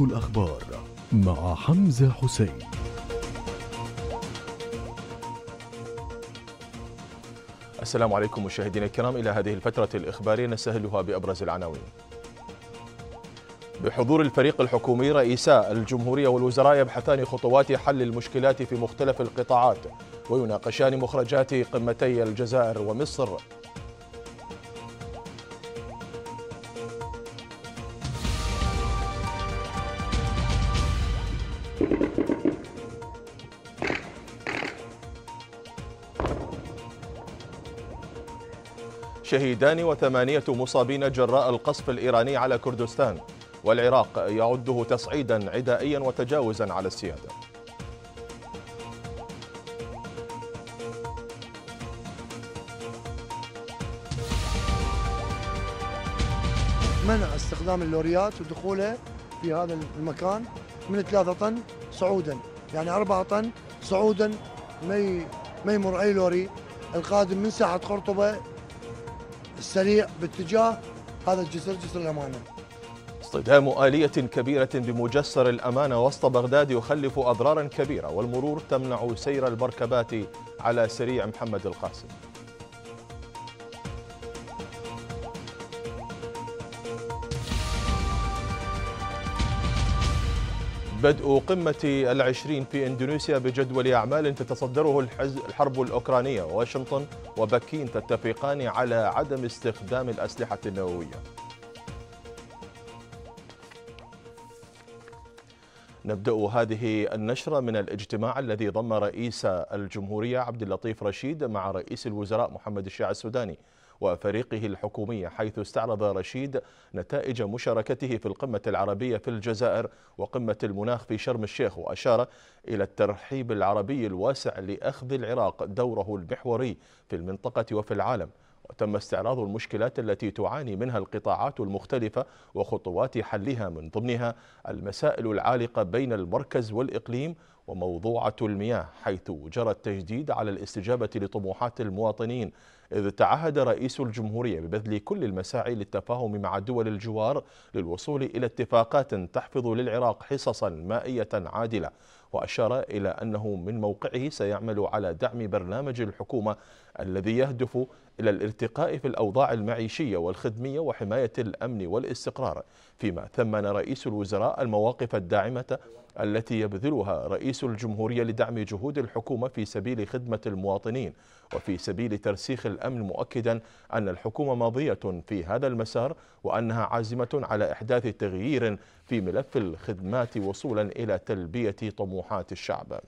الأخبار مع حمزة حسين السلام عليكم مشاهدينا الكرام إلى هذه الفترة الإخبارية نسهلها بأبرز العناوين بحضور الفريق الحكومي رئيسا الجمهورية والوزراء يبحثان خطوات حل المشكلات في مختلف القطاعات ويناقشان مخرجات قمتي الجزائر ومصر شهيدان وثمانية مصابين جراء القصف الإيراني على كردستان والعراق يعده تصعيدا عدائيا وتجاوزا على السيادة منع استخدام اللوريات ودخوله في هذا المكان من 3 طن صعودا يعني 4 طن صعودا ما ما يمر اي لوري القادم من ساحه قرطبه السريع باتجاه هذا الجسر جسر الامانه اصطدام آلية كبيرة بمجسر الأمانة وسط بغداد يخلف أضرارا كبيرة والمرور تمنع سير المركبات على سريع محمد القاسم بدء قمة العشرين في إندونيسيا بجدول أعمال تتصدره الحرب الأوكرانية واشنطن وبكين تتفقان على عدم استخدام الأسلحة النووية نبدأ هذه النشرة من الاجتماع الذي ضم رئيس الجمهورية عبد اللطيف رشيد مع رئيس الوزراء محمد الشيع السوداني وفريقه الحكومي حيث استعرض رشيد نتائج مشاركته في القمة العربية في الجزائر وقمة المناخ في شرم الشيخ وأشار إلى الترحيب العربي الواسع لأخذ العراق دوره المحوري في المنطقة وفي العالم وتم استعراض المشكلات التي تعاني منها القطاعات المختلفة وخطوات حلها من ضمنها المسائل العالقة بين المركز والإقليم وموضوعة المياه حيث جرى التجديد على الاستجابة لطموحات المواطنين إذ تعهد رئيس الجمهورية ببذل كل المساعي للتفاهم مع دول الجوار للوصول إلى اتفاقات تحفظ للعراق حصصا مائية عادلة وأشار إلى أنه من موقعه سيعمل على دعم برنامج الحكومة الذي يهدف إلى الارتقاء في الأوضاع المعيشية والخدمية وحماية الأمن والاستقرار فيما ثمن رئيس الوزراء المواقف الداعمة التي يبذلها رئيس الجمهورية لدعم جهود الحكومة في سبيل خدمة المواطنين وفي سبيل ترسيخ الأمن مؤكدا أن الحكومة ماضية في هذا المسار وأنها عازمة على إحداث تغيير في ملف الخدمات وصولا إلى تلبية طموحات الشعب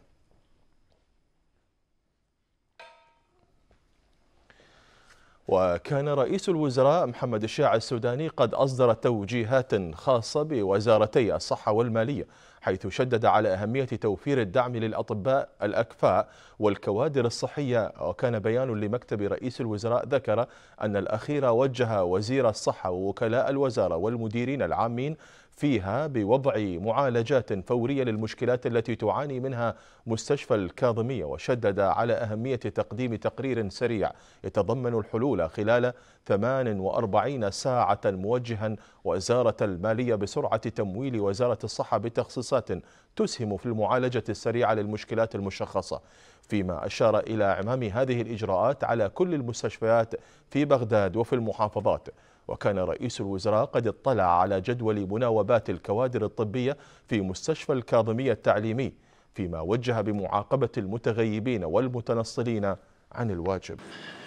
وكان رئيس الوزراء محمد الشاع السوداني قد أصدر توجيهات خاصة بوزارتي الصحة والمالية حيث شدد على أهمية توفير الدعم للأطباء الأكفاء والكوادر الصحية وكان بيان لمكتب رئيس الوزراء ذكر أن الأخير وجه وزير الصحة ووكلاء الوزارة والمديرين العامين فيها بوضع معالجات فورية للمشكلات التي تعاني منها مستشفى الكاظمية وشدد على أهمية تقديم تقرير سريع يتضمن الحلول خلال 48 ساعة موجها وزارة المالية بسرعة تمويل وزارة الصحة بتخصيصات تسهم في المعالجة السريعة للمشكلات المشخصة فيما أشار إلى إعمام هذه الإجراءات على كل المستشفيات في بغداد وفي المحافظات وكان رئيس الوزراء قد اطلع على جدول مناوبات الكوادر الطبية في مستشفى الكاظمية التعليمي فيما وجه بمعاقبة المتغيبين والمتنصلين عن الواجب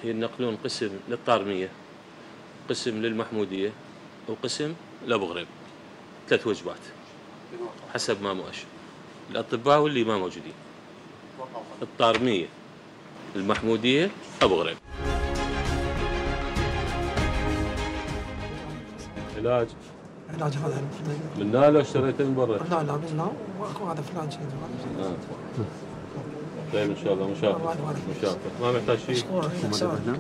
ينقلون قسم للطارمية قسم للمحمودية وقسم لأبو غريب ثلاث وجبات حسب ما مؤشر الأطباء واللي ما موجودين الطارمية المحمودية أبو غريب علاج علاج هذا من هنا لو اشتريته من برا؟ لا لا من هنا واكو هذا فلان شيء طيب ان شاء الله مشافى مشافى ما محتاج شيء ان شاء الله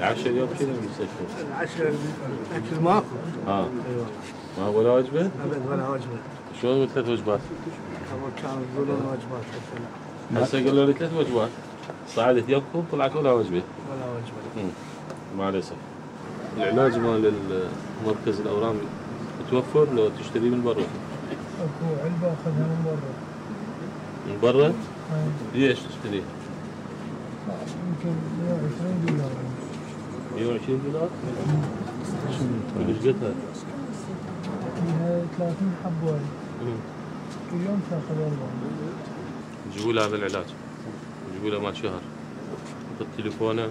10 يوم كذا المستشفى العشاء اكل ماكو اه ما ولا وجبه؟ ابد ولا وجبه شلون ثلاث وجبات؟ كان يقولون وجبات هسه قالوا لي ثلاث وجبات صعدت يمكم طلعت ولا وجبه؟ ولا وجبه مع الاسف العلاج مال مركز الاورام متوفر لو تشتريه من برا؟ اكو علبه اخذها من برا من برا؟ نعم. ليش تشتريها؟ يمكن 120 دولار 120 دولار؟ ايش قدها؟ 30 حبه كل يوم تاخذ اربعه جيبوا له هذا العلاج جيبوا له مال شهر حط تليفونه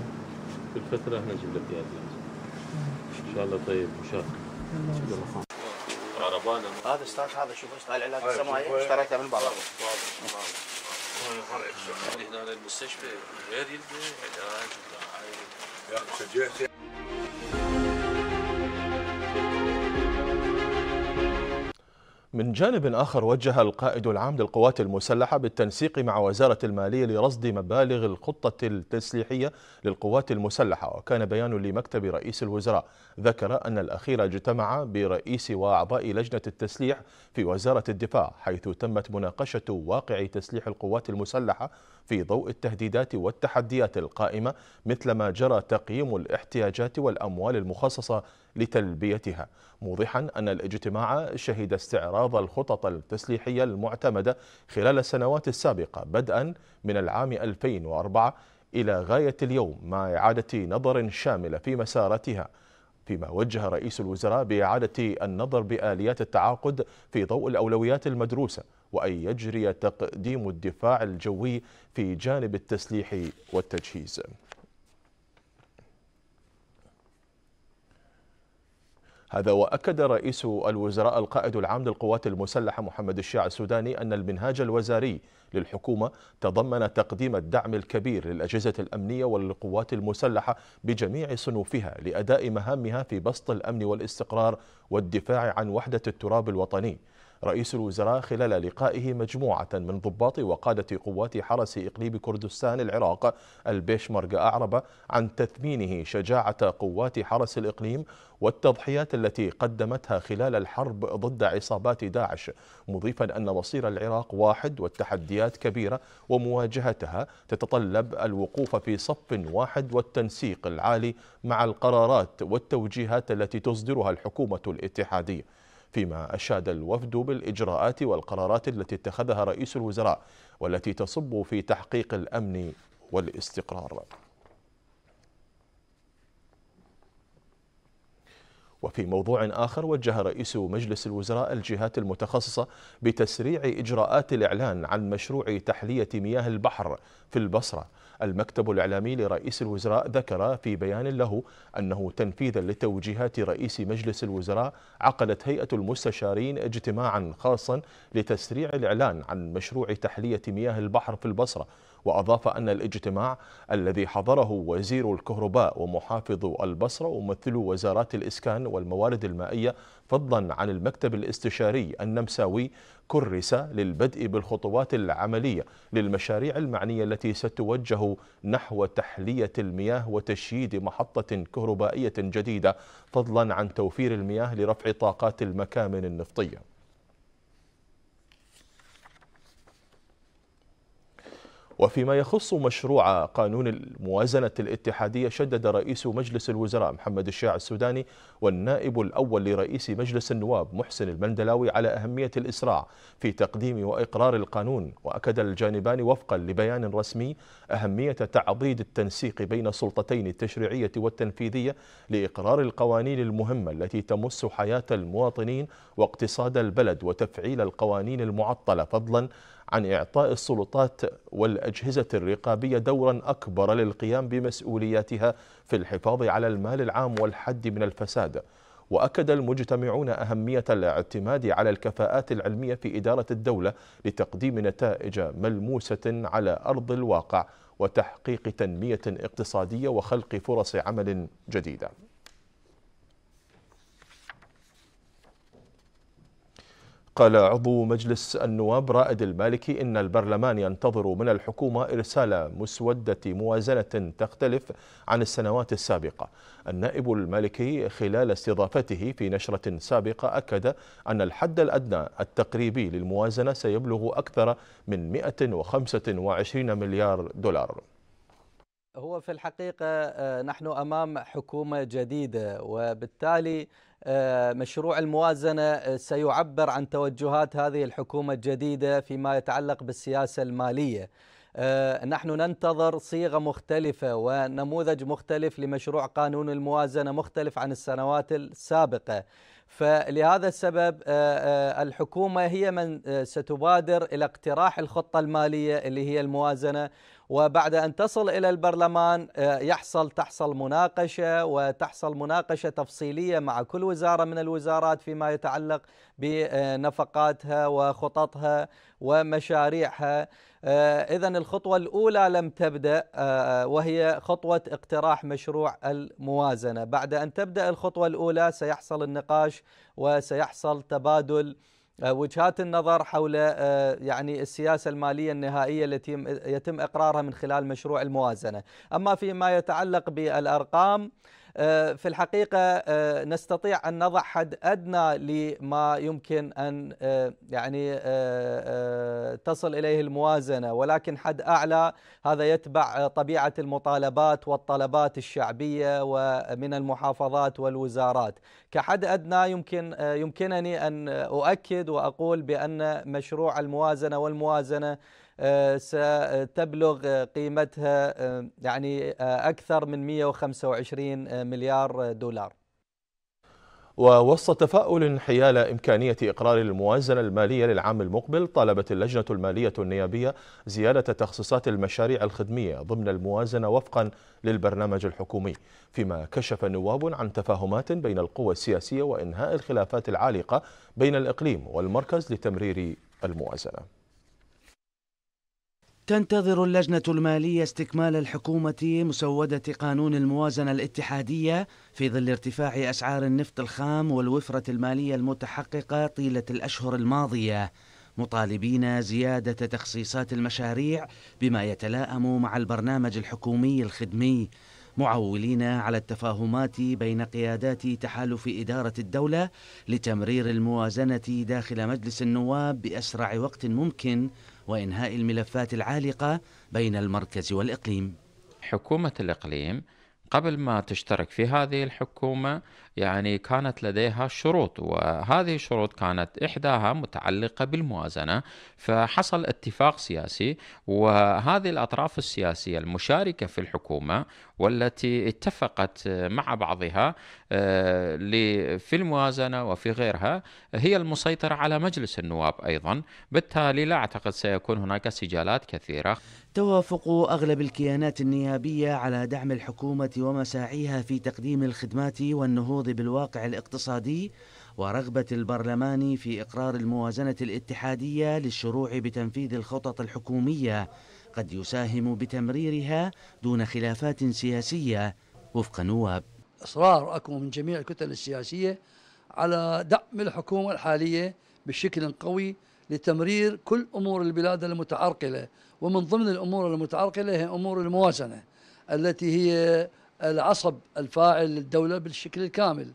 كل فتره احنا نجيب لك اياه ان شاء الله طيب ان شاء الله هذا استاذ هذا شوف ايش العلاج السماعي اشتريته من برا هنا المستشفى غير يلقى علاج من جانب آخر وجه القائد العام للقوات المسلحة بالتنسيق مع وزارة المالية لرصد مبالغ الخطة التسليحية للقوات المسلحة وكان بيان لمكتب رئيس الوزراء ذكر أن الأخير اجتمع برئيس وأعضاء لجنة التسليح في وزارة الدفاع حيث تمت مناقشة واقع تسليح القوات المسلحة في ضوء التهديدات والتحديات القائمة مثلما جرى تقييم الاحتياجات والأموال المخصصة لتلبيتها موضحا أن الاجتماع شهد استعراض الخطط التسليحية المعتمدة خلال السنوات السابقة بدءا من العام 2004 إلى غاية اليوم مع إعادة نظر شاملة في مسارتها فيما وجه رئيس الوزراء بإعادة النظر بآليات التعاقد في ضوء الأولويات المدروسة وأن يجري تقديم الدفاع الجوي في جانب التسليح والتجهيز هذا وأكد رئيس الوزراء القائد العام للقوات المسلحة محمد الشيع السوداني أن المنهاج الوزاري للحكومة تضمن تقديم الدعم الكبير للأجهزة الأمنية والقوات المسلحة بجميع صنوفها لأداء مهامها في بسط الأمن والاستقرار والدفاع عن وحدة التراب الوطني رئيس الوزراء خلال لقائه مجموعة من ضباط وقادة قوات حرس إقليم كردستان العراق البيشمركة أعرب عن تثمينه شجاعة قوات حرس الإقليم والتضحيات التي قدمتها خلال الحرب ضد عصابات داعش مضيفا أن مصير العراق واحد والتحديات كبيرة ومواجهتها تتطلب الوقوف في صف واحد والتنسيق العالي مع القرارات والتوجيهات التي تصدرها الحكومة الاتحادية فيما أشاد الوفد بالإجراءات والقرارات التي اتخذها رئيس الوزراء والتي تصب في تحقيق الأمن والاستقرار وفي موضوع آخر وجه رئيس مجلس الوزراء الجهات المتخصصة بتسريع إجراءات الإعلان عن مشروع تحلية مياه البحر في البصرة المكتب الإعلامي لرئيس الوزراء ذكر في بيان له أنه تنفيذا لتوجيهات رئيس مجلس الوزراء عقدت هيئة المستشارين اجتماعا خاصا لتسريع الإعلان عن مشروع تحلية مياه البحر في البصرة وأضاف أن الاجتماع الذي حضره وزير الكهرباء ومحافظ البصرة وممثل وزارات الإسكان والموارد المائية فضلا عن المكتب الاستشاري النمساوي كرس للبدء بالخطوات العملية للمشاريع المعنية التي ستوجه نحو تحلية المياه وتشييد محطة كهربائية جديدة فضلا عن توفير المياه لرفع طاقات المكامن النفطيه وفيما يخص مشروع قانون الموازنة الاتحادية شدد رئيس مجلس الوزراء محمد الشاع السوداني والنائب الأول لرئيس مجلس النواب محسن المندلاوي على أهمية الإسراع في تقديم وإقرار القانون وأكد الجانبان وفقا لبيان رسمي أهمية تعضيد التنسيق بين السلطتين التشريعية والتنفيذية لإقرار القوانين المهمة التي تمس حياة المواطنين واقتصاد البلد وتفعيل القوانين المعطلة فضلا عن إعطاء السلطات والأجهزة الرقابية دورا أكبر للقيام بمسؤولياتها في الحفاظ على المال العام والحد من الفساد وأكد المجتمعون أهمية الاعتماد على الكفاءات العلمية في إدارة الدولة لتقديم نتائج ملموسة على أرض الواقع وتحقيق تنمية اقتصادية وخلق فرص عمل جديدة قال عضو مجلس النواب رائد المالكي إن البرلمان ينتظر من الحكومة إرسال مسودة موازنة تختلف عن السنوات السابقة النائب المالكي خلال استضافته في نشرة سابقة أكد أن الحد الأدنى التقريبي للموازنة سيبلغ أكثر من 125 مليار دولار هو في الحقيقة آه، نحن أمام حكومة جديدة وبالتالي آه، مشروع الموازنة آه، سيعبر عن توجهات هذه الحكومة الجديدة فيما يتعلق بالسياسة المالية آه، نحن ننتظر صيغة مختلفة ونموذج مختلف لمشروع قانون الموازنة مختلف عن السنوات السابقة فلهذا السبب الحكومة هي من ستبادر إلى اقتراح الخطة المالية اللي هي الموازنة وبعد أن تصل إلى البرلمان آه، يحصل تحصل مناقشة وتحصل مناقشة تفصيلية مع كل وزارة من الوزارات فيما يتعلق بنفقاتها وخططها ومشاريعها آه، إذا الخطوة الأولى لم تبدأ آه، وهي خطوة اقتراح مشروع الموازنة بعد أن تبدأ الخطوة الأولى سيحصل النقاش وسيحصل تبادل آه، وجهات النظر حول آه، يعني السياسة المالية النهائية التي يتم إقرارها من خلال مشروع الموازنة أما فيما يتعلق بالأرقام آه، في الحقيقة آه، نستطيع أن نضع حد أدنى لما يمكن أن آه، يعني تصل إليه الموازنة ولكن حد أعلى هذا يتبع طبيعة المطالبات والطلبات الشعبية ومن المحافظات والوزارات كحد أدنى يمكن يمكنني أن أؤكد وأقول بأن مشروع الموازنة والموازنة ستبلغ قيمتها آه، يعني آه، أكثر من 125 آه، مليار دولار ووسط تفاؤل حيال إمكانية إقرار الموازنة المالية للعام المقبل طالبت اللجنة المالية النيابية زيادة تخصيصات المشاريع الخدمية ضمن الموازنة وفقا للبرنامج الحكومي فيما كشف نواب عن تفاهمات بين القوى السياسية وإنهاء الخلافات العالقة بين الإقليم والمركز لتمرير الموازنة تنتظر اللجنة المالية استكمال الحكومة مسودة قانون الموازنة الاتحادية في ظل ارتفاع أسعار النفط الخام والوفرة المالية المتحققة طيلة الأشهر الماضية مطالبين زيادة تخصيصات المشاريع بما يتلائم مع البرنامج الحكومي الخدمي معولين على التفاهمات بين قيادات تحالف إدارة الدولة لتمرير الموازنة داخل مجلس النواب بأسرع وقت ممكن وإنهاء الملفات العالقة بين المركز والإقليم حكومة الإقليم قبل ما تشترك في هذه الحكومة يعني كانت لديها شروط وهذه الشروط كانت إحداها متعلقة بالموازنة فحصل اتفاق سياسي وهذه الأطراف السياسية المشاركة في الحكومة والتي اتفقت مع بعضها آه، في الموازنة وفي غيرها هي المسيطرة على مجلس النواب أيضا بالتالي لا أعتقد سيكون هناك سجالات كثيرة توافق أغلب الكيانات النيابية على دعم الحكومة ومساعيها في تقديم الخدمات والنهوض بالواقع الاقتصادي ورغبة البرلمان في إقرار الموازنة الاتحادية للشروع بتنفيذ الخطط الحكومية قد يساهم بتمريرها دون خلافات سياسية وفق نواب إصرار أكو من جميع الكتل السياسية على دعم الحكومة الحالية بشكل قوي لتمرير كل أمور البلاد المتعرقلة ومن ضمن الأمور المتعرقلة هي أمور الموازنة التي هي العصب الفاعل للدولة بالشكل الكامل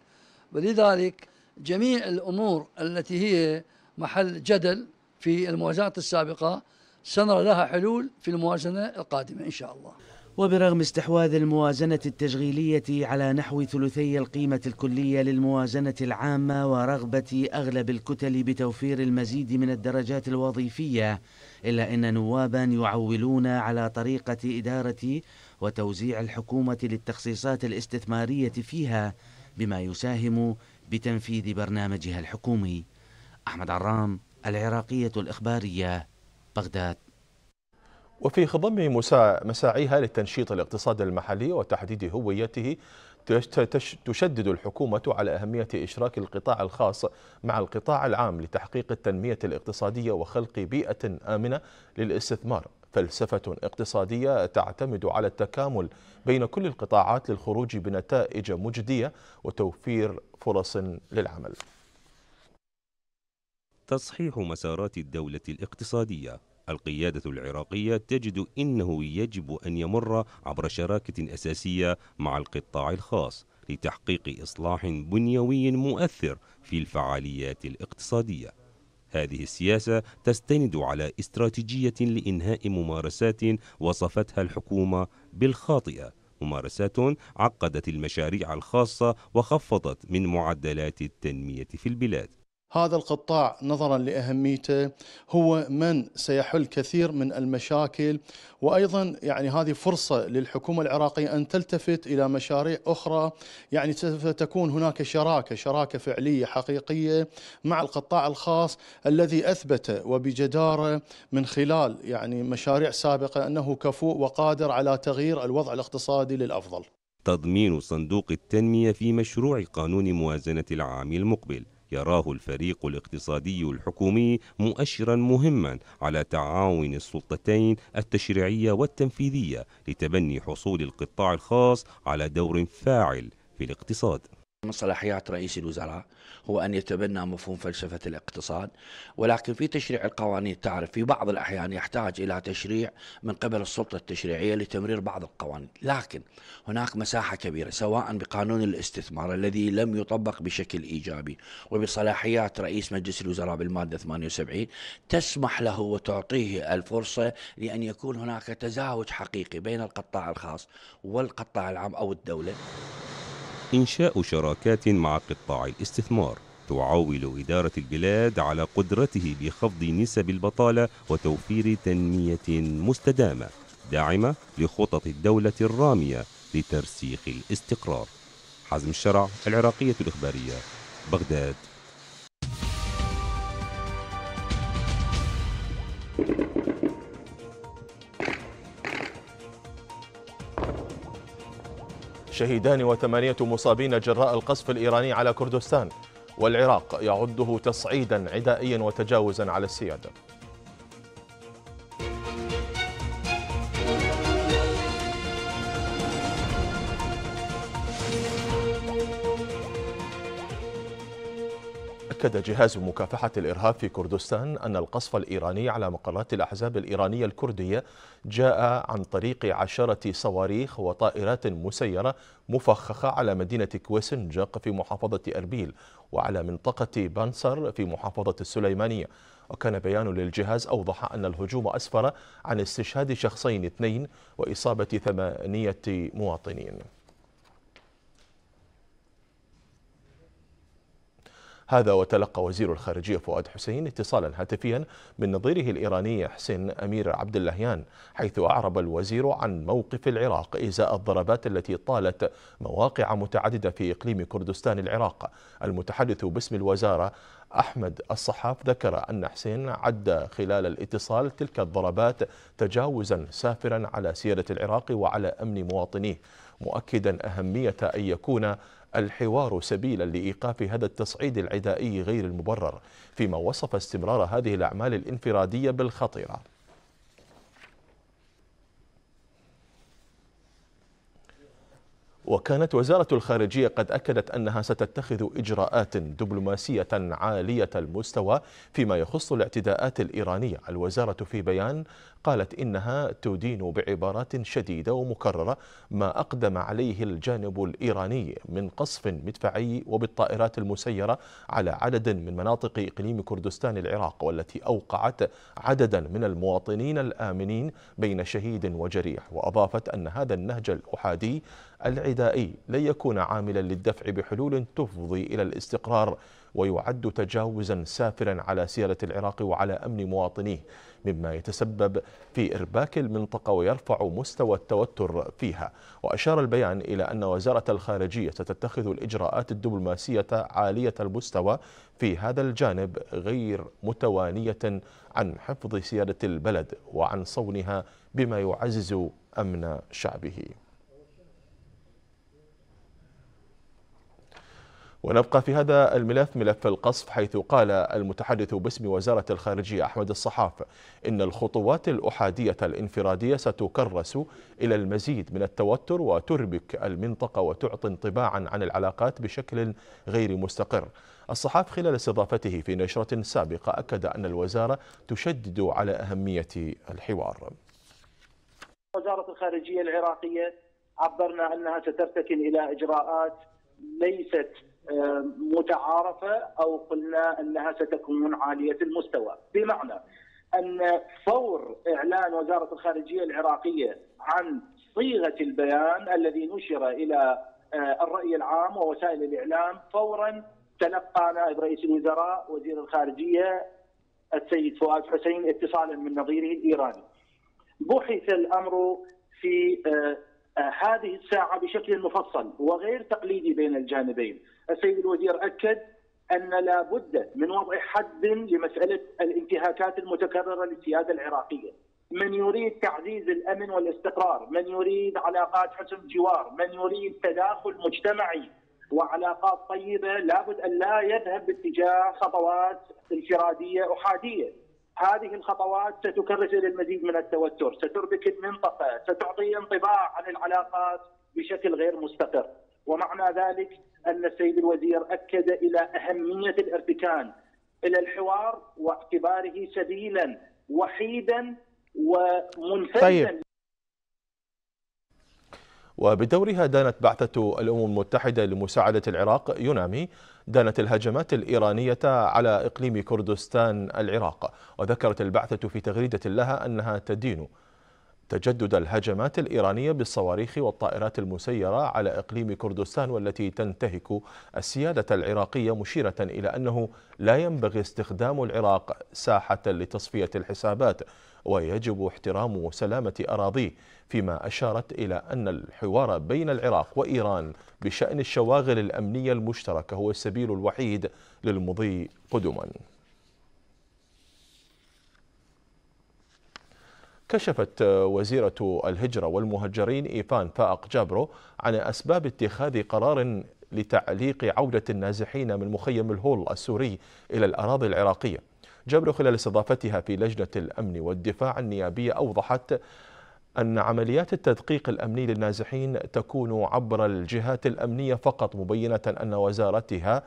ولذلك جميع الأمور التي هي محل جدل في الموازنات السابقة سنرى لها حلول في الموازنة القادمة إن شاء الله وبرغم استحواذ الموازنة التشغيلية على نحو ثلثي القيمة الكلية للموازنة العامة ورغبة أغلب الكتل بتوفير المزيد من الدرجات الوظيفية إلا أن نوابا يعولون على طريقة إدارة وتوزيع الحكومة للتخصيصات الاستثمارية فيها بما يساهم بتنفيذ برنامجها الحكومي أحمد عرام العراقية الإخبارية بغداد وفي خضم مساعيها لتنشيط الاقتصاد المحلي وتحديد هويته تشدد الحكومة على أهمية إشراك القطاع الخاص مع القطاع العام لتحقيق التنمية الاقتصادية وخلق بيئة آمنة للاستثمار فلسفة اقتصادية تعتمد على التكامل بين كل القطاعات للخروج بنتائج مجدية وتوفير فرص للعمل. تصحيح مسارات الدولة الاقتصادية القيادة العراقية تجد إنه يجب أن يمر عبر شراكة أساسية مع القطاع الخاص لتحقيق إصلاح بنيوي مؤثر في الفعاليات الاقتصادية هذه السياسة تستند على استراتيجية لإنهاء ممارسات وصفتها الحكومة بالخاطئة ممارسات عقدت المشاريع الخاصة وخفضت من معدلات التنمية في البلاد هذا القطاع نظرا لأهميته هو من سيحل كثير من المشاكل وأيضا يعني هذه فرصة للحكومة العراقية أن تلتفت إلى مشاريع أخرى يعني تكون هناك شراكة شراكة فعلية حقيقية مع القطاع الخاص الذي أثبت وبجدارة من خلال يعني مشاريع سابقة أنه كفوء وقادر على تغيير الوضع الاقتصادي للأفضل تضمين صندوق التنمية في مشروع قانون موازنة العام المقبل يراه الفريق الاقتصادي الحكومي مؤشرا مهما على تعاون السلطتين التشريعية والتنفيذية لتبني حصول القطاع الخاص على دور فاعل في الاقتصاد من صلاحيات رئيس الوزراء هو أن يتبنى مفهوم فلسفة الاقتصاد ولكن في تشريع القوانين تعرف في بعض الأحيان يحتاج إلى تشريع من قبل السلطة التشريعية لتمرير بعض القوانين لكن هناك مساحة كبيرة سواء بقانون الاستثمار الذي لم يطبق بشكل إيجابي وبصلاحيات رئيس مجلس الوزراء بالمادة 78 تسمح له وتعطيه الفرصة لأن يكون هناك تزاوج حقيقي بين القطاع الخاص والقطاع العام أو الدولة إنشاء شراكات مع قطاع الاستثمار تعول إدارة البلاد على قدرته بخفض نسب البطالة وتوفير تنمية مستدامة داعمة لخطط الدولة الرامية لترسيخ الاستقرار حزم الشرع العراقية الإخبارية بغداد شهيدان وثمانية مصابين جراء القصف الإيراني على كردستان والعراق يعده تصعيدا عدائيا وتجاوزا على السيادة أكد جهاز مكافحة الإرهاب في كردستان أن القصف الإيراني على مقرات الأحزاب الإيرانية الكردية جاء عن طريق عشرة صواريخ وطائرات مسيرة مفخخة على مدينة كويسنجق في محافظة أربيل وعلى منطقة بانسر في محافظة السليمانية وكان بيان للجهاز أوضح أن الهجوم أسفر عن استشهاد شخصين اثنين وإصابة ثمانية مواطنين هذا وتلقى وزير الخارجية فؤاد حسين اتصالا هاتفيا من نظيره الإيراني حسين أمير عبد اللهيان حيث أعرب الوزير عن موقف العراق إزاء الضربات التي طالت مواقع متعددة في إقليم كردستان العراق المتحدث باسم الوزارة أحمد الصحاف ذكر أن حسين عد خلال الاتصال تلك الضربات تجاوزا سافرا على سيرة العراق وعلى أمن مواطنيه مؤكدا أهمية أن يكون الحوار سبيلا لإيقاف هذا التصعيد العدائي غير المبرر فيما وصف استمرار هذه الأعمال الانفرادية بالخطيرة وكانت وزارة الخارجية قد أكدت أنها ستتخذ إجراءات دبلوماسية عالية المستوى فيما يخص الاعتداءات الإيرانية الوزارة في بيان قالت إنها تدين بعبارات شديدة ومكررة ما أقدم عليه الجانب الإيراني من قصف مدفعي وبالطائرات المسيرة على عدد من مناطق إقليم كردستان العراق والتي أوقعت عددا من المواطنين الآمنين بين شهيد وجريح وأضافت أن هذا النهج الأحادي العدائي لن يكون عاملا للدفع بحلول تفضي إلى الاستقرار ويعد تجاوزا سافرا على سيرة العراق وعلى أمن مواطنيه مما يتسبب في إرباك المنطقة ويرفع مستوى التوتر فيها وأشار البيان إلى أن وزارة الخارجية ستتخذ الإجراءات الدبلوماسية عالية المستوى في هذا الجانب غير متوانية عن حفظ سيادة البلد وعن صونها بما يعزز أمن شعبه ونبقى في هذا الملف ملف القصف حيث قال المتحدث باسم وزارة الخارجية أحمد الصحاف إن الخطوات الأحادية الانفرادية ستكرس إلى المزيد من التوتر وتربك المنطقة وتعطي انطباعا عن العلاقات بشكل غير مستقر الصحاف خلال استضافته في نشرة سابقة أكد أن الوزارة تشدد على أهمية الحوار وزارة الخارجية العراقية عبرنا أنها سترتكن إلى إجراءات ليست متعارفه او قلنا انها ستكون عاليه المستوى، بمعنى ان فور اعلان وزاره الخارجيه العراقيه عن صيغه البيان الذي نشر الى آه، الراي العام ووسائل الاعلام فورا تلقى نائب رئيس الوزراء وزير الخارجيه السيد فؤاد حسين اتصالا من نظيره الايراني. بحث الامر في آه، آه، هذه الساعه بشكل مفصل وغير تقليدي بين الجانبين. السيد الوزير اكد ان لا بد من وضع حد لمساله الانتهاكات المتكرره للسياده العراقيه. من يريد تعزيز الامن والاستقرار، من يريد علاقات حسن جوار، من يريد تداخل مجتمعي وعلاقات طيبه لابد ان لا يذهب باتجاه خطوات انفراديه احاديه. هذه الخطوات ستكرس الى المزيد من التوتر، ستربك المنطقه، ستعطي انطباع عن العلاقات بشكل غير مستقر. ومعنى ذلك أن السيد الوزير أكد إلى أهمية الارتكان إلى الحوار واعتباره سبيلا وحيدا ومنفردا طيب. وبدورها دانت بعثة الأمم المتحدة لمساعدة العراق يونامي دانت الهجمات الإيرانية على إقليم كردستان العراق وذكرت البعثة في تغريدة لها أنها تدين تجدد الهجمات الإيرانية بالصواريخ والطائرات المسيرة على إقليم كردستان والتي تنتهك السيادة العراقية مشيرة إلى أنه لا ينبغي استخدام العراق ساحة لتصفية الحسابات ويجب احترام سلامة أراضيه فيما أشارت إلى أن الحوار بين العراق وإيران بشأن الشواغل الأمنية المشتركة هو السبيل الوحيد للمضي قدماً كشفت وزيرة الهجرة والمهجرين إيفان فائق جابرو عن أسباب اتخاذ قرار لتعليق عودة النازحين من مخيم الهول السوري إلى الأراضي العراقية جابرو خلال استضافتها في لجنة الأمن والدفاع النيابية أوضحت أن عمليات التدقيق الأمني للنازحين تكون عبر الجهات الأمنية فقط مبينة أن وزارتها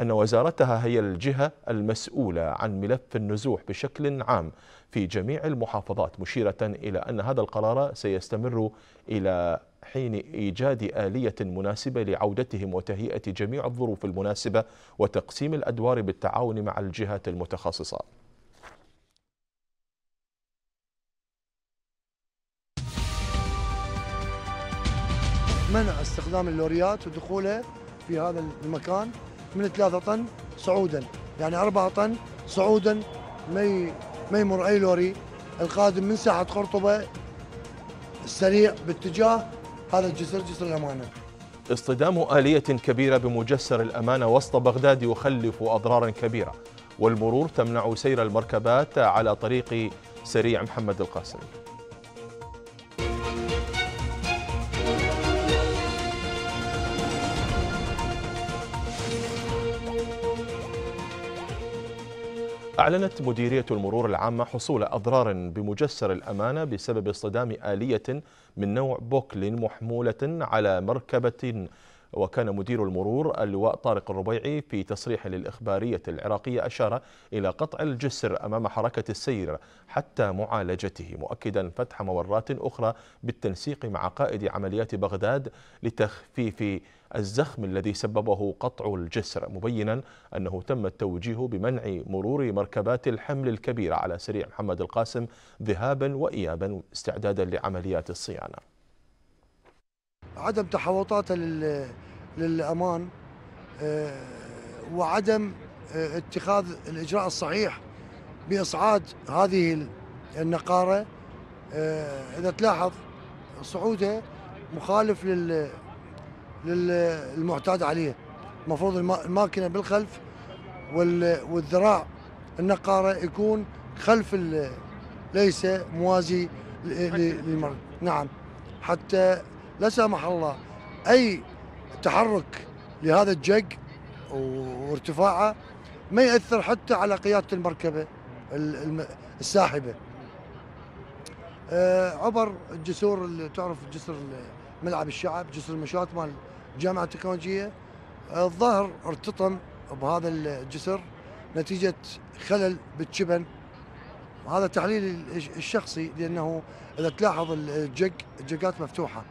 أن وزارتها هي الجهة المسؤولة عن ملف النزوح بشكل عام في جميع المحافظات مشيرة إلى أن هذا القرار سيستمر إلى حين إيجاد آلية مناسبة لعودتهم وتهيئة جميع الظروف المناسبة وتقسيم الأدوار بالتعاون مع الجهات المتخصصة منع استخدام اللوريات ودخوله في هذا المكان من 3 طن صعودا يعني 4 طن صعودا ما ما يمر اي لوري القادم من ساحه قرطبه السريع باتجاه هذا الجسر جسر الامانه اصطدام آلية كبيرة بمجسر الأمانة وسط بغداد يخلف أضرارا كبيرة والمرور تمنع سير المركبات على طريق سريع محمد القاسم أعلنت مديرية المرور العامة حصول أضرار بمجسر الأمانة بسبب اصطدام آلية من نوع بوكل محمولة على مركبة وكان مدير المرور اللواء طارق الربيعي في تصريح للإخبارية العراقية أشار إلى قطع الجسر أمام حركة السير حتى معالجته مؤكدا فتح مورات أخرى بالتنسيق مع قائد عمليات بغداد لتخفيف الزخم الذي سببه قطع الجسر مبينا أنه تم التوجيه بمنع مرور مركبات الحمل الكبيرة على سريع محمد القاسم ذهابا وإيابا استعدادا لعمليات الصيانة عدم تحوطات للأمان آه، وعدم آه، اتخاذ الإجراء الصحيح بإصعاد هذه النقارة آه، إذا تلاحظ صعودها مخالف لل للمعتاد عليه المفروض الماكينه بالخلف والذراع النقاره يكون خلف ليس موازي للمرض نعم حتى لا سمح الله اي تحرك لهذا الجق وارتفاعه ما ياثر حتى على قياده المركبه الساحبه آه، عبر الجسور اللي تعرف جسر ملعب الشعب جسر المشاة مال جامعة تكنولوجية الظهر ارتطم بهذا الجسر نتيجه خلل بالشبن هذا تحليلي الشخصي لانه اذا تلاحظ الجق الجقات مفتوحه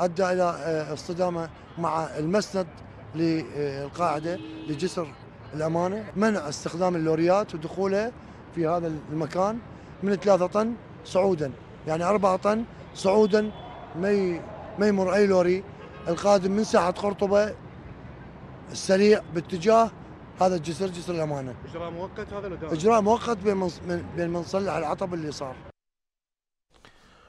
ادى الى آه، اصطدامه مع المسند للقاعده لجسر الامانه منع استخدام اللوريات ودخولها في هذا المكان من 3 طن صعودا يعني 4 طن صعودا ما ما يمر اي لوري القادم من ساحه قرطبه السريع باتجاه هذا الجسر جسر الامانه اجراء مؤقت هذا دائم؟ اجراء مؤقت بين من صلح العطب اللي صار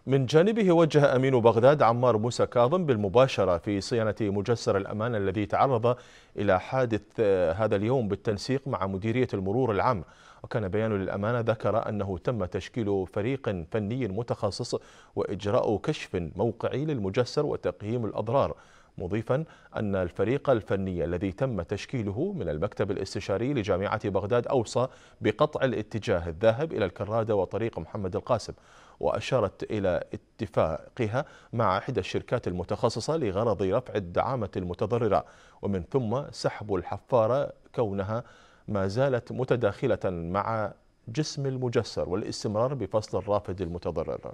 من جانبه وجه أمين بغداد عمار موسى كاظم بالمباشرة في صيانة مجسر الأمان الذي تعرض إلى حادث آه، هذا اليوم بالتنسيق مع مديرية المرور العام وكان بيان للأمانة ذكر أنه تم تشكيل فريق فني متخصص وإجراء كشف موقعي للمجسر وتقييم الأضرار مضيفا أن الفريق الفني الذي تم تشكيله من المكتب الاستشاري لجامعة بغداد أوصى بقطع الاتجاه الذاهب إلى الكرادة وطريق محمد القاسم وأشارت إلى اتفاقها مع إحدى الشركات المتخصصة لغرض رفع الدعامة المتضررة ومن ثم سحب الحفارة كونها ما زالت متداخلة مع جسم المجسر والاستمرار بفصل الرافد المتضرر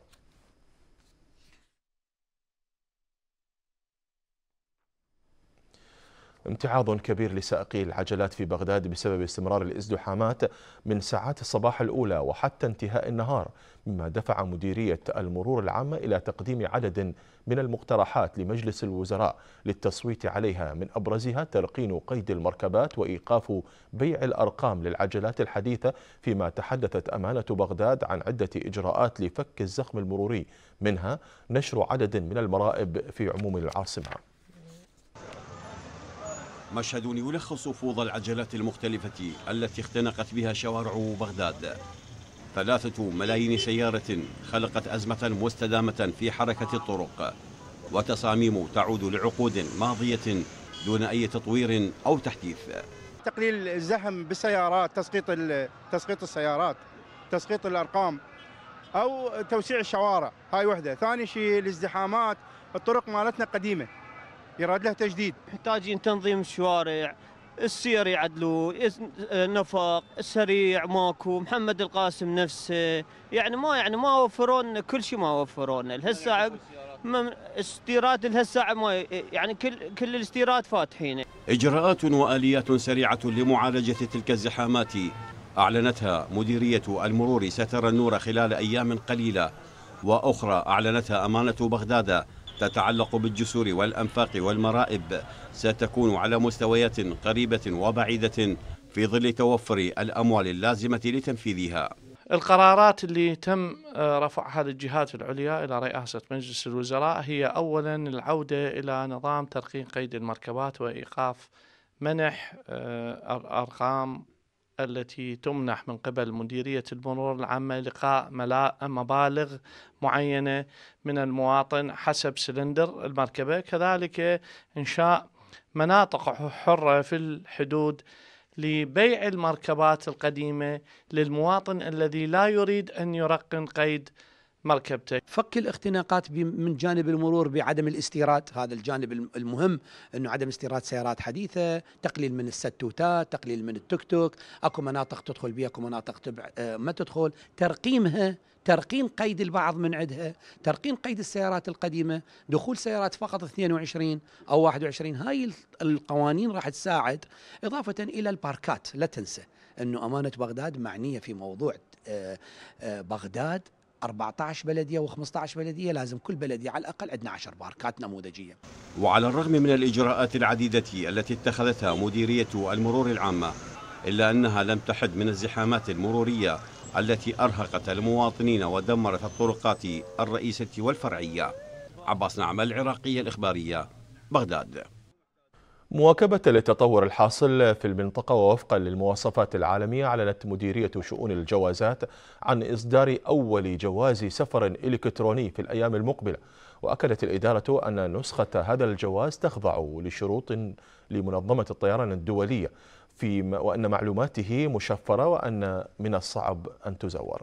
امتعاض كبير لسائقي العجلات في بغداد بسبب استمرار الازدحامات من ساعات الصباح الأولى وحتى انتهاء النهار مما دفع مديرية المرور العامة إلى تقديم عدد من المقترحات لمجلس الوزراء للتصويت عليها من أبرزها تلقين قيد المركبات وإيقاف بيع الأرقام للعجلات الحديثة فيما تحدثت أمانة بغداد عن عدة إجراءات لفك الزخم المروري منها نشر عدد من المرائب في عموم العاصمة مشهد يلخص فوضى العجلات المختلفة التي اختنقت بها شوارع بغداد ثلاثة ملايين سيارة خلقت أزمة مستدامة في حركة الطرق وتصاميم تعود لعقود ماضية دون أي تطوير أو تحديث تقليل الزحم بالسيارات تسقيط تسقيط السيارات تسقيط الأرقام أو توسيع الشوارع هاي وحدة ثاني شيء الازدحامات الطرق مالتنا قديمة يراد له تجديد محتاجين تنظيم الشوارع السير يعدلوه النفق السريع ماكو محمد القاسم نفسه يعني ما يعني ما وفرون كل شيء ما وفرون هسه يعني استيراد هسه ما يعني كل كل الاستيراد فاتحين اجراءات واليات سريعه لمعالجه تلك الزحامات اعلنتها مديريه المرور ستر النور خلال ايام قليله واخرى اعلنتها امانه بغداد تتعلق بالجسور والأنفاق والمرائب ستكون على مستويات قريبة وبعيدة في ظل توفر الأموال اللازمة لتنفيذها القرارات اللي تم آه، رفعها للجهات العليا إلى رئاسة مجلس الوزراء هي أولا العودة إلى نظام ترقيم قيد المركبات وإيقاف منح آه، أرقام التي تمنح من قبل مديرية المرور العامة لقاء مبالغ معينة من المواطن حسب سلندر المركبة كذلك إنشاء مناطق حرة في الحدود لبيع المركبات القديمة للمواطن الذي لا يريد أن يرقن قيد مركبتك فك الاختناقات من جانب المرور بعدم الاستيراد هذا الجانب المهم انه عدم استيراد سيارات حديثه تقليل من الستوتات تقليل من التوك توك اكو مناطق تدخل بها اكو مناطق تبع آه، ما تدخل ترقيمها ترقيم قيد البعض من عندها ترقيم قيد السيارات القديمه دخول سيارات فقط 22 او 21 هاي القوانين راح تساعد اضافه الى الباركات لا تنسى انه امانه بغداد معنيه في موضوع آه، آه، بغداد 14 بلديه و15 بلديه لازم كل بلديه على الاقل عندنا 10 باركات نموذجيه. وعلى الرغم من الاجراءات العديده التي اتخذتها مديريه المرور العامه الا انها لم تحد من الزحامات المروريه التي ارهقت المواطنين ودمرت الطرقات الرئيسه والفرعيه. عباس نعمه العراقيه الاخباريه بغداد. مواكبة للتطور الحاصل في المنطقة ووفقا للمواصفات العالمية أعلنت مديرية شؤون الجوازات عن إصدار أول جواز سفر إلكتروني في الأيام المقبلة وأكدت الإدارة أن نسخة هذا الجواز تخضع لشروط لمنظمة الطيران الدولية في وأن معلوماته مشفرة وأن من الصعب أن تزور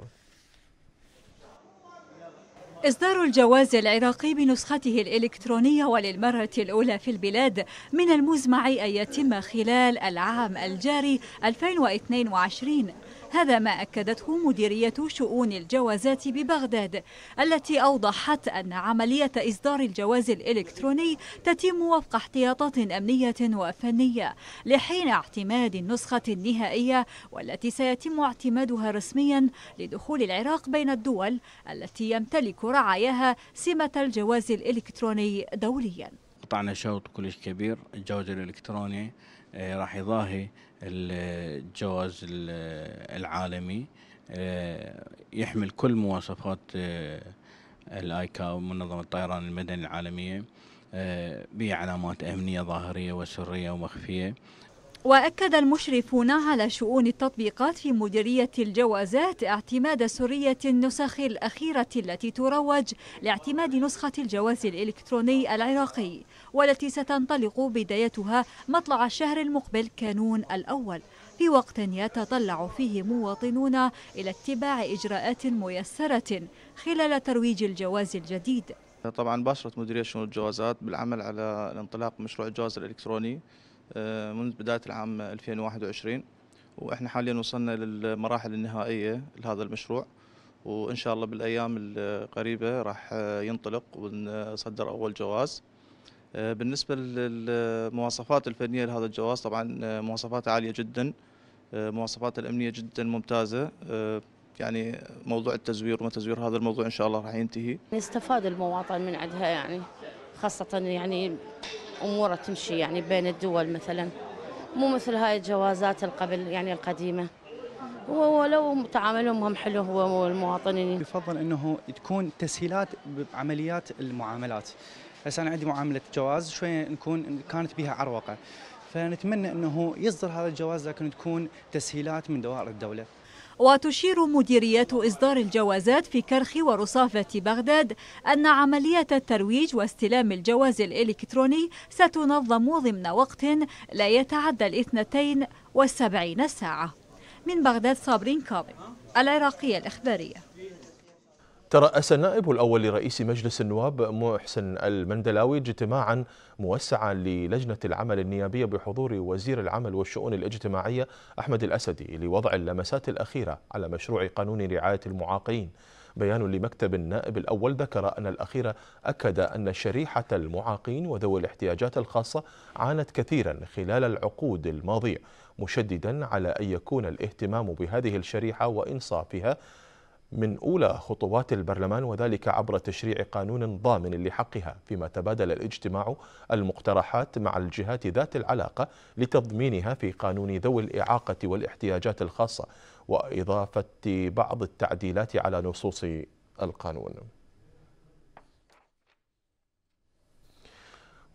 إصدار الجواز العراقي بنسخته الإلكترونية وللمرة الأولى في البلاد من المزمع أن يتم خلال العام الجاري 2022 هذا ما أكدته مديرية شؤون الجوازات ببغداد التي أوضحت أن عملية إصدار الجواز الإلكتروني تتم وفق احتياطات أمنية وفنية لحين اعتماد النسخة النهائية والتي سيتم اعتمادها رسميا لدخول العراق بين الدول التي يمتلك رعاياها سمة الجواز الإلكتروني دوليا قطعنا شوط كلش كبير الجواز الإلكتروني آه، راح يضاهي الجواز العالمي آه، يحمل كل مواصفات آه، الايكا منظمه الطيران المدني العالميه آه، بعلامات امنيه ظاهريه وسريه ومخفيه وأكد المشرفون على شؤون التطبيقات في مديرية الجوازات اعتماد سرية النسخ الأخيرة التي تروج لاعتماد نسخة الجواز الإلكتروني العراقي والتي ستنطلق بدايتها مطلع الشهر المقبل كانون الأول في وقت يتطلع فيه مواطنون إلى اتباع إجراءات ميسرة خلال ترويج الجواز الجديد طبعا باشرت مديرية شؤون الجوازات بالعمل على انطلاق مشروع الجواز الإلكتروني آه، منذ بداية العام 2021 وإحنا حاليا وصلنا للمراحل النهائية لهذا المشروع وإن شاء الله بالأيام القريبة راح ينطلق ونصدر أول جواز آه، بالنسبة للمواصفات الفنية لهذا الجواز طبعا مواصفات عالية جدا آه، مواصفات الأمنية جدا ممتازة يعني موضوع التزوير وما تزوير هذا الموضوع إن شاء الله راح ينتهي يستفاد المواطن من عندها يعني خاصة يعني اموره تمشي يعني بين الدول مثلا مو مثل هاي الجوازات القبل يعني القديمه ولو تعاملهم حلو هو والمواطنين يفضل انه تكون تسهيلات بعمليات المعاملات هسه انا عندي معامله جواز شويه نكون كانت بها عروقه فنتمنى انه يصدر هذا الجواز لكن تكون تسهيلات من دوائر الدوله وتشير مديريات إصدار الجوازات في كرخ ورصافة بغداد أن عملية الترويج واستلام الجواز الإلكتروني ستنظم ضمن وقت لا يتعدى الاثنتين والسبعين ساعة من بغداد صابرين كاظم العراقية الإخبارية ترأس النائب الأول لرئيس مجلس النواب محسن المندلاوي اجتماعا موسعا للجنة العمل النيابية بحضور وزير العمل والشؤون الاجتماعية أحمد الأسدي لوضع اللمسات الأخيرة على مشروع قانون رعاية المعاقين بيان لمكتب النائب الأول ذكر أن الأخير أكد أن شريحة المعاقين وذوي الاحتياجات الخاصة عانت كثيرا خلال العقود الماضية مشددا على أن يكون الاهتمام بهذه الشريحة وإنصافها من أولى خطوات البرلمان وذلك عبر تشريع قانون ضامن لحقها فيما تبادل الاجتماع المقترحات مع الجهات ذات العلاقة لتضمينها في قانون ذوي الإعاقة والاحتياجات الخاصة وإضافة بعض التعديلات على نصوص القانون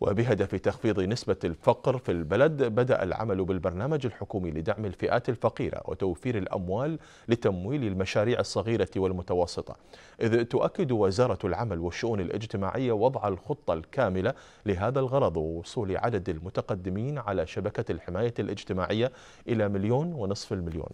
وبهدف تخفيض نسبة الفقر في البلد بدأ العمل بالبرنامج الحكومي لدعم الفئات الفقيرة وتوفير الأموال لتمويل المشاريع الصغيرة والمتوسطة إذ تؤكد وزارة العمل والشؤون الاجتماعية وضع الخطة الكاملة لهذا الغرض ووصول عدد المتقدمين على شبكة الحماية الاجتماعية إلى مليون ونصف المليون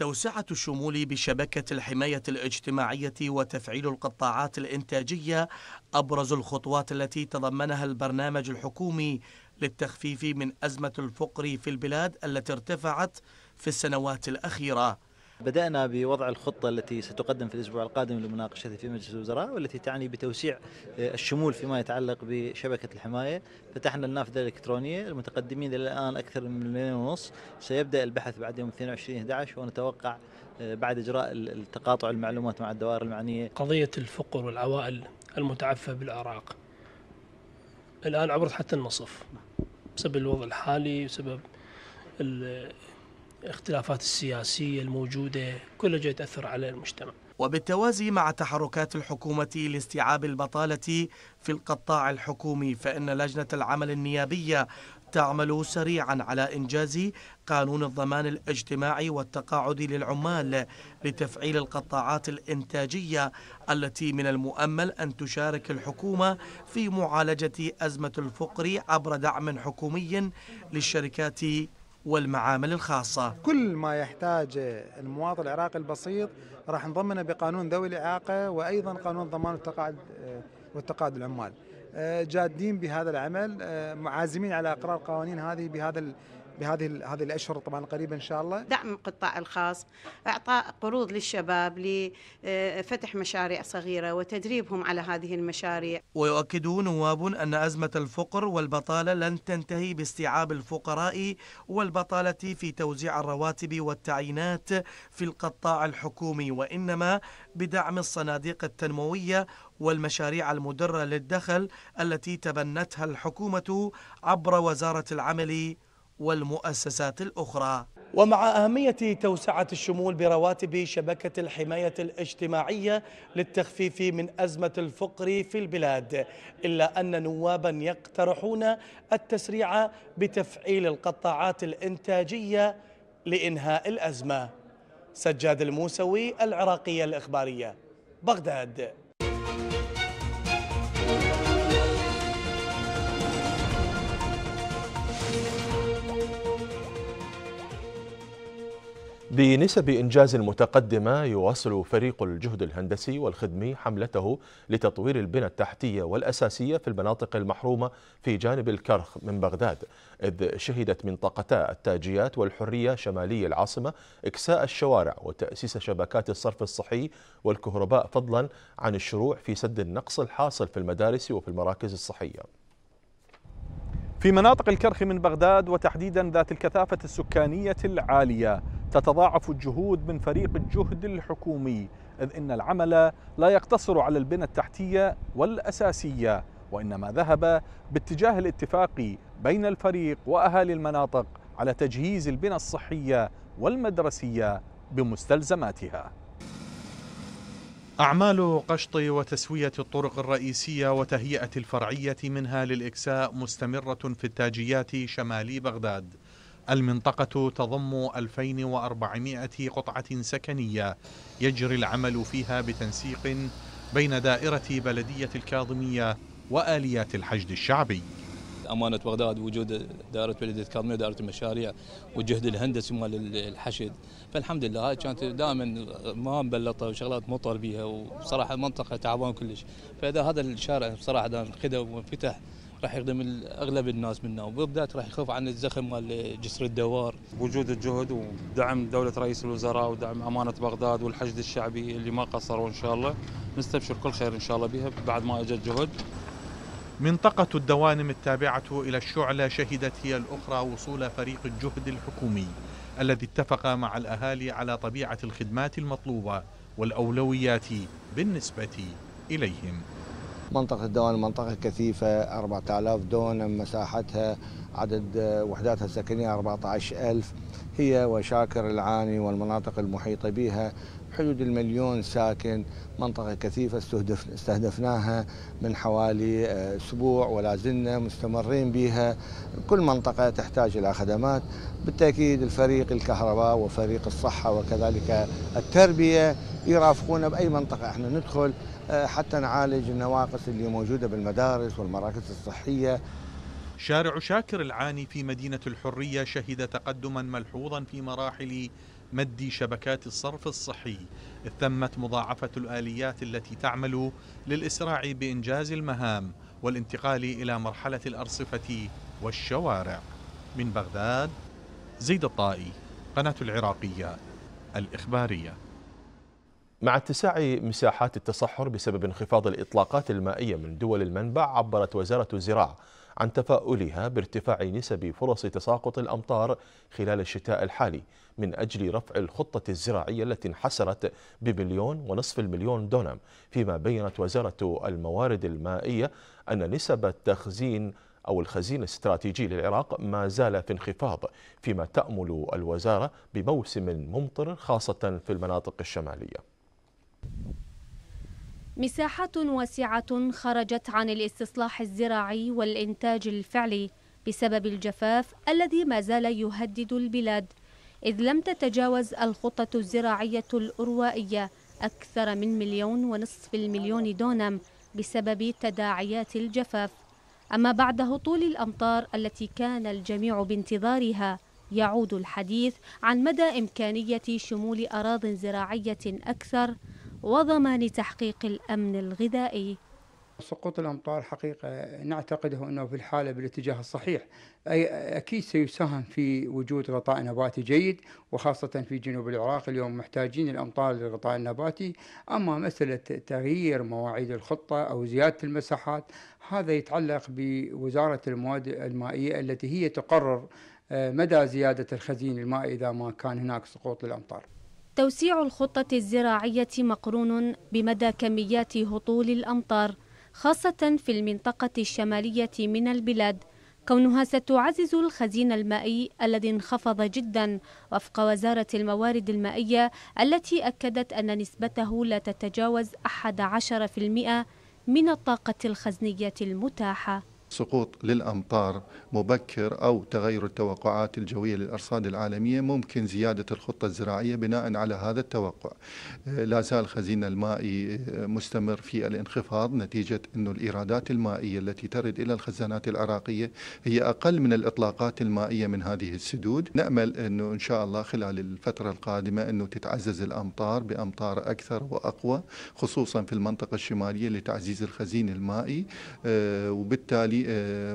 توسعة الشمول بشبكة الحماية الاجتماعية وتفعيل القطاعات الإنتاجية أبرز الخطوات التي تضمنها البرنامج الحكومي للتخفيف من أزمة الفقر في البلاد التي ارتفعت في السنوات الأخيرة بدأنا بوضع الخطة التي ستقدم في الأسبوع القادم لمناقشة في مجلس الوزراء والتي تعني بتوسيع آه، الشمول فيما يتعلق بشبكة الحماية فتحنا النافذة الإلكترونية المتقدمين إلى الآن أكثر من مليونين ونص سيبدأ البحث بعد يوم 22 11 ونتوقع آه، بعد إجراء التقاطع المعلومات مع الدوائر المعنية قضية الفقر والعوائل المتعفة بالأعراق الآن عبرت حتى النصف بسبب الوضع الحالي بسبب الاختلافات السياسية الموجودة كلها جاي تأثر على المجتمع وبالتوازي مع تحركات الحكومة لاستيعاب البطالة في القطاع الحكومي فإن لجنة العمل النيابية تعمل سريعا على إنجاز قانون الضمان الاجتماعي والتقاعد للعمال لتفعيل القطاعات الإنتاجية التي من المؤمل أن تشارك الحكومة في معالجة أزمة الفقر عبر دعم حكومي للشركات والمعامل الخاصة كل ما يحتاج المواطن العراقي البسيط راح نضمنه بقانون ذوي الإعاقة وأيضا قانون ضمان التقاعد والتقاعد العمال آه، جادين بهذا العمل آه، معازمين على اقرار قوانين هذه بهذا بهذه هذه الاشهر طبعا القريبه ان شاء الله دعم القطاع الخاص اعطاء قروض للشباب لفتح آه، مشاريع صغيره وتدريبهم على هذه المشاريع ويؤكد نواب ان ازمه الفقر والبطاله لن تنتهي باستيعاب الفقراء والبطاله في توزيع الرواتب والتعيينات في القطاع الحكومي وانما بدعم الصناديق التنمويه والمشاريع المدره للدخل التي تبنتها الحكومه عبر وزاره العمل والمؤسسات الأخرى ومع أهمية توسعة الشمول برواتب شبكة الحماية الاجتماعية للتخفيف من أزمة الفقر في البلاد إلا أن نوابا يقترحون التسريع بتفعيل القطاعات الإنتاجية لإنهاء الأزمة سجاد الموسوي العراقية الإخبارية بغداد بنسب إنجاز متقدمة يواصل فريق الجهد الهندسي والخدمي حملته لتطوير البنى التحتية والأساسية في المناطق المحرومة في جانب الكرخ من بغداد إذ شهدت منطقتا التاجيات والحرية شمالي العاصمة إكساء الشوارع وتأسيس شبكات الصرف الصحي والكهرباء فضلا عن الشروع في سد النقص الحاصل في المدارس وفي المراكز الصحية في مناطق الكرخ من بغداد وتحديدا ذات الكثافة السكانية العالية تتضاعف الجهود من فريق الجهد الحكومي إذ إن العمل لا يقتصر على البنى التحتية والأساسية وإنما ذهب باتجاه الاتفاق بين الفريق وأهالي المناطق على تجهيز البنى الصحية والمدرسية بمستلزماتها أعمال قشط وتسوية الطرق الرئيسية وتهيئة الفرعية منها للإكساء مستمرة في التاجيات شمالي بغداد المنطقة تضم 2400 قطعة سكنية يجري العمل فيها بتنسيق بين دائرة بلدية الكاظمية وآليات الحشد الشعبي امانه بغداد وجود دائره بلديه كاظميه ودائره المشاريع والجهد الهندسي مال الحشد فالحمد لله هاي كانت دائما ما مبلطه وشغلات مطر بيها وبصراحه المنطقه تعبان كلش فاذا هذا الشارع بصراحه انخدع وانفتح راح يخدم اغلب الناس منا وبالذات راح يخف عن الزخم مال جسر الدوار. بوجود الجهد ودعم دوله رئيس الوزراء ودعم امانه بغداد والحشد الشعبي اللي ما قصروا ان شاء الله نستبشر كل خير ان شاء الله بها بعد ما اجت جهد منطقة الدوانم التابعة إلى الشعلة شهدت هي الأخرى وصول فريق الجهد الحكومي الذي اتفق مع الأهالي على طبيعة الخدمات المطلوبة والأولويات بالنسبة إليهم منطقة الدوانم منطقة كثيفة 4000 دونم مساحتها عدد وحداتها السكنية 14000 هي وشاكر العاني والمناطق المحيطة بها حدود المليون ساكن منطقة كثيفة استهدف استهدفناها من حوالي آه، أسبوع ولا زلنا مستمرين بها كل منطقة تحتاج إلى خدمات بالتأكيد الفريق الكهرباء وفريق الصحة وكذلك التربية يرافقونا بأي منطقة احنا ندخل آه، حتى نعالج النواقص اللي موجودة بالمدارس والمراكز الصحية شارع شاكر العاني في مدينة الحرية شهد تقدما ملحوظا في مراحل مد شبكات الصرف الصحي إذ تمت مضاعفة الآليات التي تعمل للإسراع بإنجاز المهام والانتقال إلى مرحلة الأرصفة والشوارع من بغداد زيد الطائي قناة العراقية الإخبارية مع اتساع مساحات التصحر بسبب انخفاض الإطلاقات المائية من دول المنبع عبرت وزارة الزراعة عن تفاؤلها بارتفاع نسب فرص تساقط الأمطار خلال الشتاء الحالي من أجل رفع الخطة الزراعية التي انحسرت بمليون ونصف المليون دونم فيما بينت وزارة الموارد المائية أن نسب تخزين أو الخزين الاستراتيجي للعراق ما زال في انخفاض فيما تأمل الوزارة بموسم ممطر خاصة في المناطق الشمالية مساحات واسعة خرجت عن الاستصلاح الزراعي والإنتاج الفعلي بسبب الجفاف الذي ما زال يهدد البلاد إذ لم تتجاوز الخطة الزراعية الأروائية أكثر من مليون ونصف المليون دونم بسبب تداعيات الجفاف أما بعد هطول الأمطار التي كان الجميع بانتظارها يعود الحديث عن مدى إمكانية شمول أراض زراعية أكثر وضمان تحقيق الأمن الغذائي سقوط الامطار حقيقه نعتقده انه في الحاله بالاتجاه الصحيح اي اكيد سيساهم في وجود غطاء نباتي جيد وخاصه في جنوب العراق اليوم محتاجين الامطار للغطاء النباتي اما مساله تغيير مواعيد الخطه او زياده المساحات هذا يتعلق بوزاره المواد المائيه التي هي تقرر آه، مدى زياده الخزين المائي اذا ما كان هناك سقوط للامطار. توسيع الخطة الزراعية مقرون بمدى كميات هطول الأمطار خاصة في المنطقة الشمالية من البلاد كونها ستعزز الخزين المائي الذي انخفض جدا وفق وزارة الموارد المائية التي أكدت أن نسبته لا تتجاوز 11% من الطاقة الخزنية المتاحة سقوط للأمطار مبكر أو تغير التوقعات الجوية للأرصاد العالمية ممكن زيادة الخطة الزراعية بناء على هذا التوقع آه، لا زال خزين المائي آه، مستمر في الانخفاض نتيجة أن الإيرادات المائية التي ترد إلى الخزانات العراقية هي أقل من الإطلاقات المائية من هذه السدود نأمل أنه إن شاء الله خلال الفترة القادمة أنه تتعزز الأمطار بأمطار أكثر وأقوى خصوصا في المنطقة الشمالية لتعزيز الخزين المائي آه، وبالتالي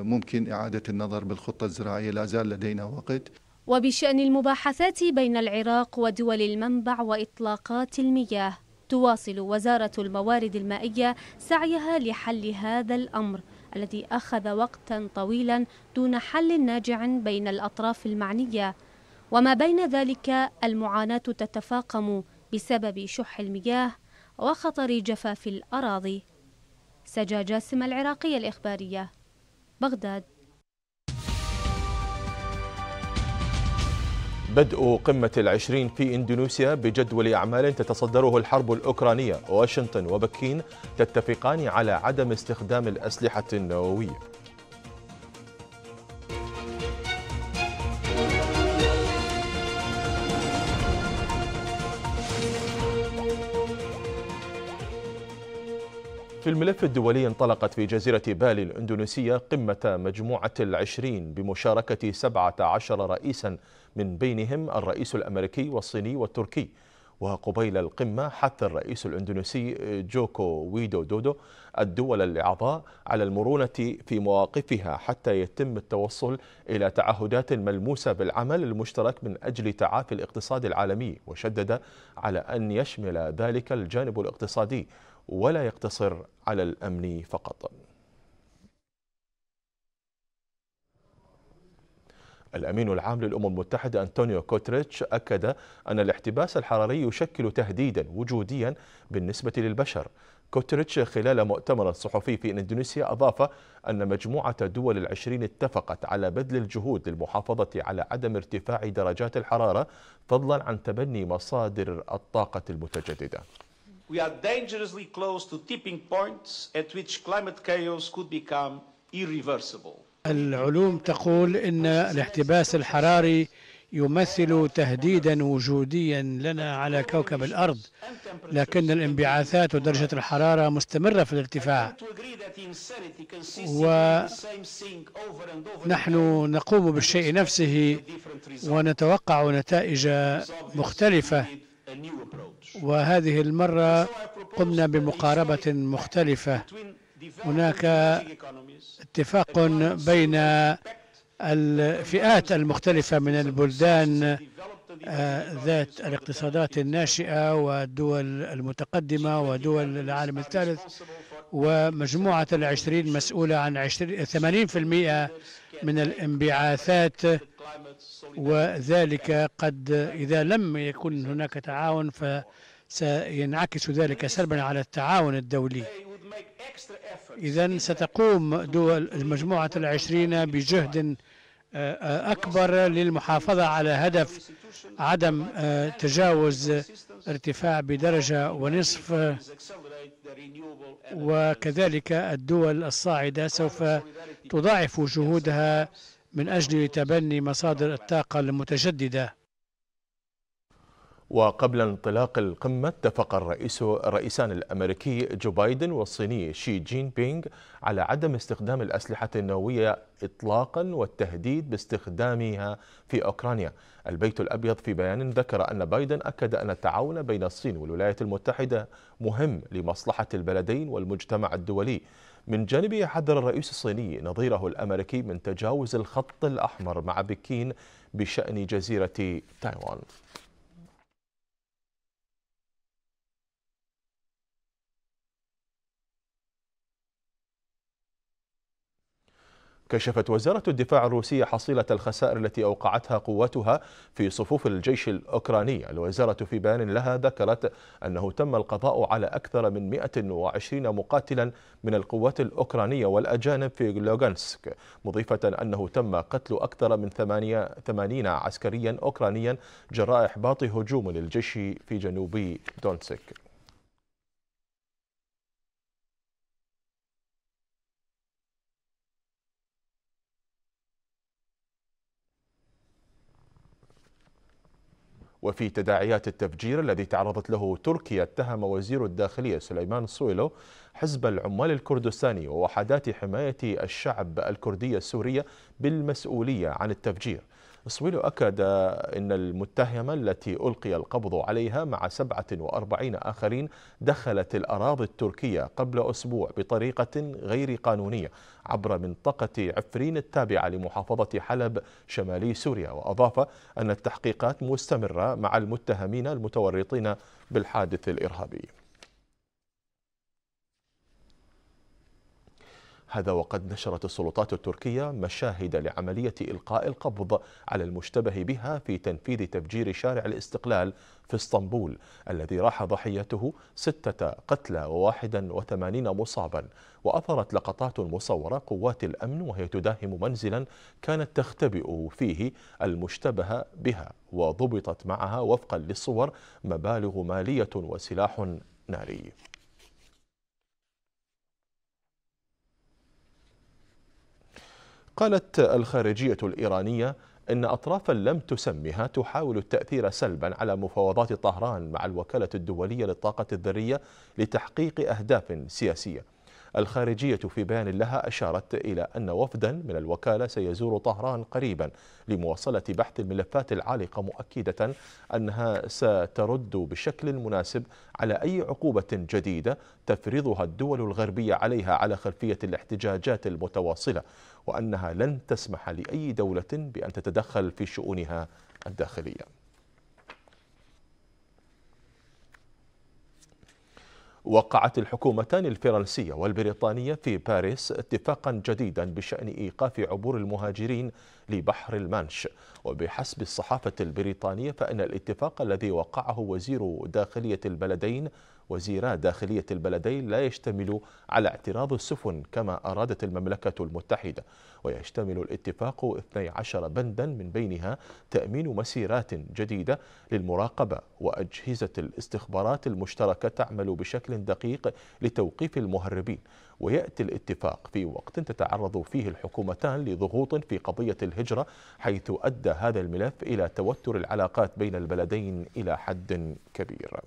ممكن إعادة النظر بالخطة الزراعية لا زال لدينا وقت وبشأن المباحثات بين العراق ودول المنبع وإطلاقات المياه تواصل وزارة الموارد المائية سعيها لحل هذا الأمر الذي أخذ وقتا طويلا دون حل ناجع بين الأطراف المعنية وما بين ذلك المعاناة تتفاقم بسبب شح المياه وخطر جفاف الأراضي سجا جاسم العراقية الإخبارية بغداد بدء قمة العشرين في إندونيسيا بجدول أعمال تتصدره الحرب الأوكرانية واشنطن وبكين تتفقان على عدم استخدام الأسلحة النووية في الملف الدولي انطلقت في جزيرة بالي الإندونيسية قمة مجموعة العشرين بمشاركة 17 رئيسا من بينهم الرئيس الأمريكي والصيني والتركي وقبيل القمة حث الرئيس الإندونيسي جوكو ويدو دودو الدول الأعضاء على المرونة في مواقفها حتى يتم التوصل إلى تعهدات ملموسة بالعمل المشترك من أجل تعافي الاقتصاد العالمي وشدد على أن يشمل ذلك الجانب الاقتصادي ولا يقتصر على الأمن فقط الأمين العام للأمم المتحدة أنطونيو كوتريتش أكد أن الاحتباس الحراري يشكل تهديدا وجوديا بالنسبة للبشر كوتريتش خلال مؤتمر صحفي في إندونيسيا أضاف أن مجموعة دول العشرين اتفقت على بذل الجهود للمحافظة على عدم ارتفاع درجات الحرارة فضلا عن تبني مصادر الطاقة المتجددة we are dangerously close to tipping points at which climate chaos could become irreversible. العلوم تقول ان الاحتباس الحراري يمثل تهديدا وجوديا لنا على كوكب الارض لكن الانبعاثات ودرجه الحراره مستمره في الارتفاع ونحن نقوم بالشيء نفسه ونتوقع نتائج مختلفه وهذه المرة قمنا بمقاربة مختلفة هناك اتفاق بين الفئات المختلفة من البلدان آه، ذات الاقتصادات الناشئة والدول المتقدمة ودول العالم الثالث ومجموعة العشرين مسؤولة عن 80 في المئة من الانبعاثات وذلك قد إذا لم يكن هناك تعاون فسينعكس ذلك سلبا على التعاون الدولي إذا ستقوم دول مجموعة العشرين بجهد آه، آه، أكبر للمحافظة على هدف عدم آه، تجاوز ارتفاع بدرجة ونصف وكذلك الدول الصاعدة سوف تضاعف جهودها من أجل تبني مصادر الطاقة المتجددة وقبل انطلاق القمة اتفق الرئيس الرئيسان الأمريكي جو بايدن والصيني شي جين بينغ على عدم استخدام الأسلحة النووية إطلاقا والتهديد باستخدامها في أوكرانيا البيت الأبيض في بيان ذكر أن بايدن أكد أن التعاون بين الصين والولايات المتحدة مهم لمصلحة البلدين والمجتمع الدولي من جانبه حذر الرئيس الصيني نظيره الأمريكي من تجاوز الخط الأحمر مع بكين بشأن جزيرة تايوان كشفت وزارة الدفاع الروسية حصيلة الخسائر التي أوقعتها قواتها في صفوف الجيش الأوكراني الوزارة في بيان لها ذكرت أنه تم القضاء على أكثر من 120 مقاتلا من القوات الأوكرانية والأجانب في لوغانسك مضيفة أنه تم قتل أكثر من 80 عسكريا أوكرانيا جراء إحباط هجوم للجيش في جنوب دونسك وفي تداعيات التفجير الذي تعرضت له تركيا اتهم وزير الداخلية سليمان صويلو حزب العمال الكردستاني ووحدات حماية الشعب الكردية السورية بالمسؤولية عن التفجير سويلو أكد أن المتهمة التي ألقي القبض عليها مع 47 آخرين دخلت الأراضي التركية قبل أسبوع بطريقة غير قانونية عبر منطقة عفرين التابعة لمحافظة حلب شمالي سوريا وأضاف أن التحقيقات مستمرة مع المتهمين المتورطين بالحادث الإرهابي هذا وقد نشرت السلطات التركية مشاهد لعملية إلقاء القبض على المشتبه بها في تنفيذ تفجير شارع الاستقلال في اسطنبول الذي راح ضحيته ستة قتلى وواحدا وثمانين مصابا وأثرت لقطات مصورة قوات الأمن وهي تداهم منزلا كانت تختبئ فيه المشتبه بها وضبطت معها وفقا للصور مبالغ مالية وسلاح ناري قالت الخارجية الإيرانية إن أطرافا لم تسمها تحاول التأثير سلبا على مفاوضات طهران مع الوكالة الدولية للطاقة الذرية لتحقيق أهداف سياسية الخارجية في بيان لها أشارت إلى أن وفدا من الوكالة سيزور طهران قريبا لمواصلة بحث الملفات العالقة مؤكدة أنها سترد بشكل مناسب على أي عقوبة جديدة تفرضها الدول الغربية عليها على خلفية الاحتجاجات المتواصلة وأنها لن تسمح لأي دولة بأن تتدخل في شؤونها الداخليه وقعت الحكومتان الفرنسية والبريطانية في باريس اتفاقا جديدا بشأن إيقاف عبور المهاجرين لبحر المانش وبحسب الصحافة البريطانية فإن الاتفاق الذي وقعه وزير داخلية البلدين وزيرا داخلية البلدين لا يشتمل على اعتراض السفن كما أرادت المملكة المتحدة ويشتمل الاتفاق 12 بندا من بينها تأمين مسيرات جديدة للمراقبة وأجهزة الاستخبارات المشتركة تعمل بشكل دقيق لتوقيف المهربين ويأتي الاتفاق في وقت تتعرض فيه الحكومتان لضغوط في قضية الهجرة حيث أدى هذا الملف إلى توتر العلاقات بين البلدين إلى حد كبير